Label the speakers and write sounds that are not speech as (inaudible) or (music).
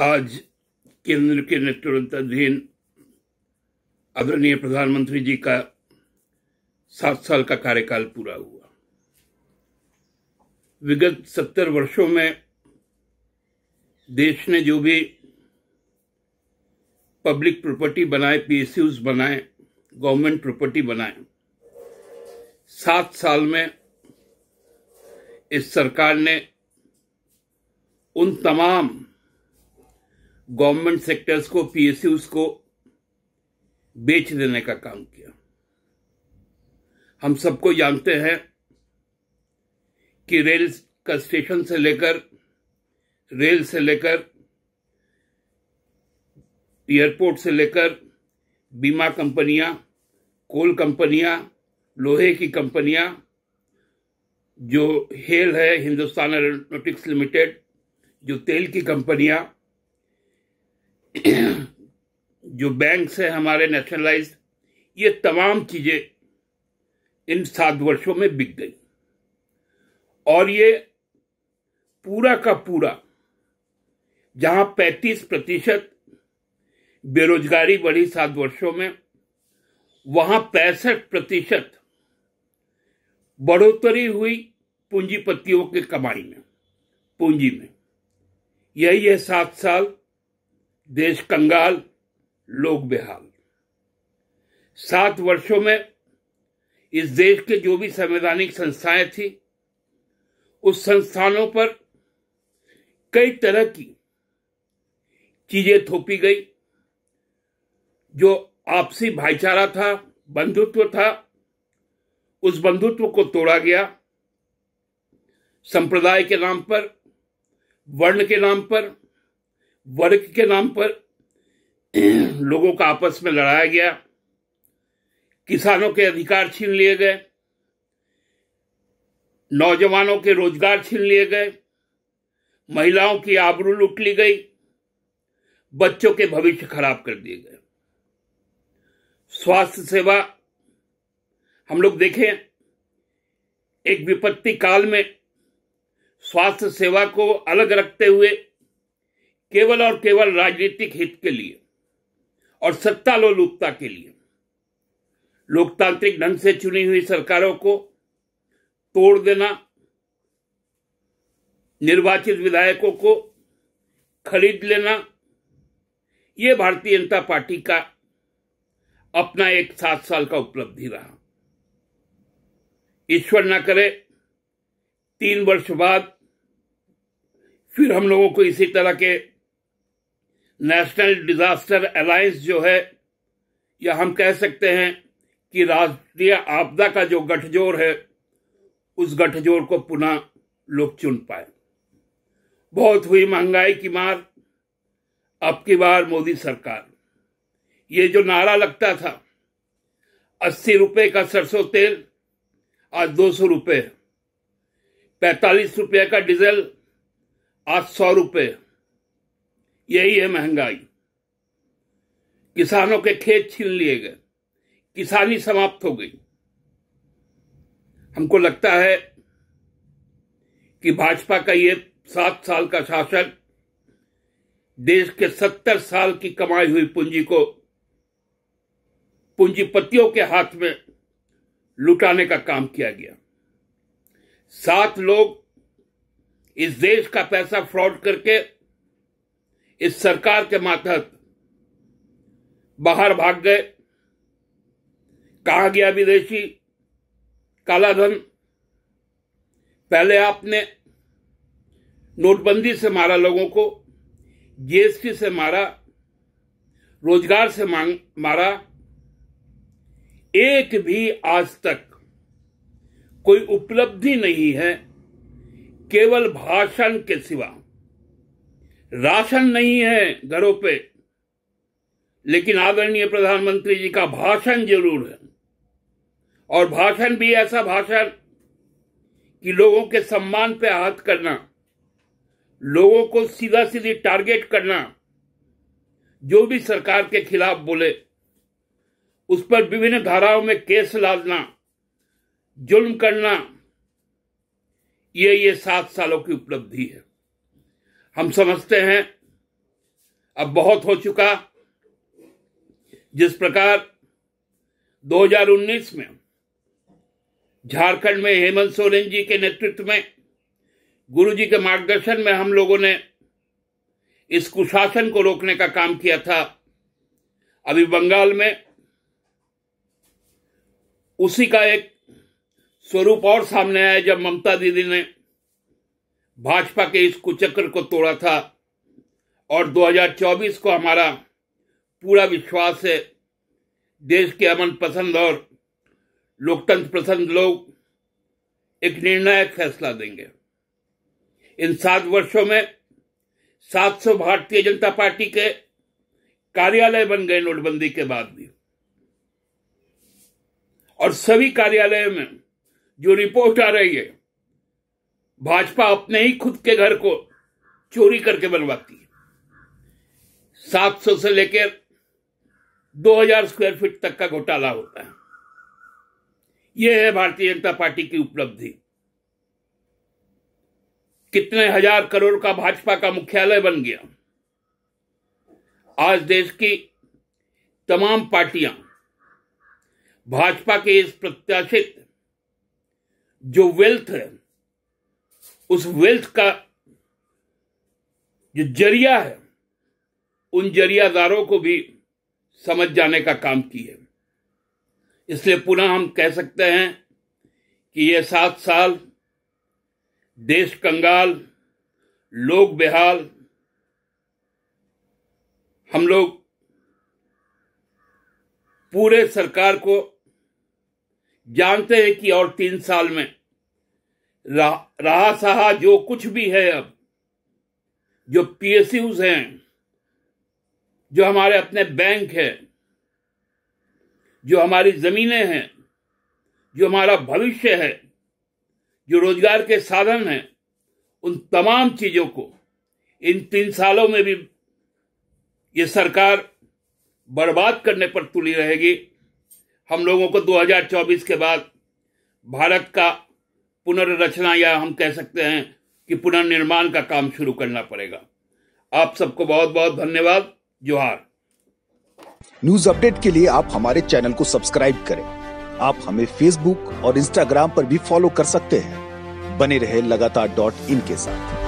Speaker 1: आज केंद्र के नेतृत्वाधीन आदरणीय प्रधानमंत्री जी का सात साल का कार्यकाल पूरा हुआ विगत सत्तर वर्षों में देश ने जो भी पब्लिक प्रॉपर्टी बनाए पीएसयूज बनाए गवर्नमेंट प्रॉपर्टी बनाए सात साल में इस सरकार ने उन तमाम गवर्नमेंट सेक्टर्स को पीएसयू को बेच देने का काम किया हम सबको जानते हैं कि रेल का स्टेशन से लेकर रेल से लेकर एयरपोर्ट से लेकर बीमा कंपनियां कोल कंपनियां लोहे की कंपनियां जो हेल है हिंदुस्तान एरोनोटिक्स लिमिटेड जो तेल की कंपनियां (clears throat) जो बैंक्स है हमारे नेशनलाइज ये तमाम चीज़ें इन सात वर्षों में बिक गई और ये पूरा का पूरा जहां 35 प्रतिशत बेरोजगारी बढ़ी सात वर्षों में वहां पैंसठ प्रतिशत बढ़ोतरी हुई पूंजीपतियों की कमाई में पूंजी में यही है सात साल देश कंगाल लोग बेहाल सात वर्षों में इस देश के जो भी संवैधानिक संस्थाएं थी उस संस्थानों पर कई तरह की चीजें थोपी गई जो आपसी भाईचारा था बंधुत्व था उस बंधुत्व को तोड़ा गया संप्रदाय के नाम पर वर्ण के नाम पर वर्ग के नाम पर (clears throat) लोगों का आपस में लड़ाया गया किसानों के अधिकार छीन लिए गए नौजवानों के रोजगार छीन लिए गए महिलाओं की आबरू लूट ली गई बच्चों के भविष्य खराब कर दिए गए स्वास्थ्य सेवा हम लोग देखें एक विपत्ति काल में स्वास्थ्य सेवा को अलग रखते हुए केवल और केवल राजनीतिक हित के लिए और सत्ता लोलुपता के लिए लोकतांत्रिक ढंग से चुनी हुई सरकारों को तोड़ देना निर्वाचित विधायकों को खरीद लेना यह भारतीय जनता पार्टी का अपना एक सात साल का उपलब्धि रहा ईश्वर ना करे तीन वर्ष बाद फिर हम लोगों को इसी तरह के नेशनल डिजास्टर अलायंस जो है या हम कह सकते हैं कि राष्ट्रीय आपदा का जो गठजोड़ है उस गठजोड़ को पुनः लोग चुन पाए बहुत हुई महंगाई की मार अब की बार मोदी सरकार ये जो नारा लगता था अस्सी रुपए का सरसों तेल आज दो सौ रुपये पैंतालीस रुपये का डीजल आज सौ रुपये यही है महंगाई किसानों के खेत छीन लिए गए किसानी समाप्त हो गई हमको लगता है कि भाजपा का ये सात साल का शासन देश के सत्तर साल की कमाई हुई पूंजी को पूंजीपतियों के हाथ में लुटाने का काम किया गया सात लोग इस देश का पैसा फ्रॉड करके इस सरकार के मातहत बाहर भाग गए कहा गया विदेशी कालाधन पहले आपने नोटबंदी से मारा लोगों को जीएसटी से मारा रोजगार से मांग मारा एक भी आज तक कोई उपलब्धि नहीं है केवल भाषण के सिवा राशन नहीं है घरों पे लेकिन आदरणीय प्रधानमंत्री जी का भाषण जरूर है और भाषण भी ऐसा भाषण कि लोगों के सम्मान पे आहत करना लोगों को सीधा सीधी टारगेट करना जो भी सरकार के खिलाफ बोले उस पर विभिन्न धाराओं में केस लादना जुल्म करना ये ये सात सालों की उपलब्धि है हम समझते हैं अब बहुत हो चुका जिस प्रकार 2019 में झारखंड में हेमंत सोरेन जी के नेतृत्व में गुरु जी के मार्गदर्शन में हम लोगों ने इस कुशासन को रोकने का काम किया था अभी बंगाल में उसी का एक स्वरूप और सामने आया जब ममता दीदी ने भाजपा के इस कुचक्र को तोड़ा था और 2024 को हमारा पूरा विश्वास है देश के अमन पसंद और लोकतंत्र पसंद लोग एक निर्णायक फैसला देंगे इन सात वर्षों में 700 भारतीय जनता पार्टी के कार्यालय बन गए नोटबंदी के बाद भी और सभी कार्यालयों में जो रिपोर्ट आ रही है भाजपा अपने ही खुद के घर को चोरी करके बनवाती है 700 से लेकर 2000 स्क्वायर फीट तक का घोटाला होता है यह है भारतीय जनता पार्टी की उपलब्धि कितने हजार करोड़ का भाजपा का मुख्यालय बन गया आज देश की तमाम पार्टियां भाजपा के इस प्रत्याशित जो वेल्थ है उस वेल्थ का जो जरिया है उन जरियादारों को भी समझ जाने का काम है इसलिए पुनः हम कह सकते हैं कि ये सात साल देश कंगाल लोग बेहाल हम लोग पूरे सरकार को जानते हैं कि और तीन साल में रहा सहा जो कुछ भी है अब जो पीएसयूज हैं जो हमारे अपने बैंक है जो हमारी जमीनें हैं जो हमारा भविष्य है जो रोजगार के साधन हैं उन तमाम चीजों को इन तीन सालों में भी ये सरकार बर्बाद करने पर तुली रहेगी हम लोगों को 2024 के बाद भारत का पुनर्रचना या हम कह सकते हैं कि पुनर्निर्माण का काम शुरू करना पड़ेगा आप सबको बहुत बहुत धन्यवाद जोहार न्यूज अपडेट के लिए आप हमारे चैनल को सब्सक्राइब करें आप हमें फेसबुक और इंस्टाग्राम पर भी फॉलो कर सकते हैं बने रहे लगातार डॉट इन के साथ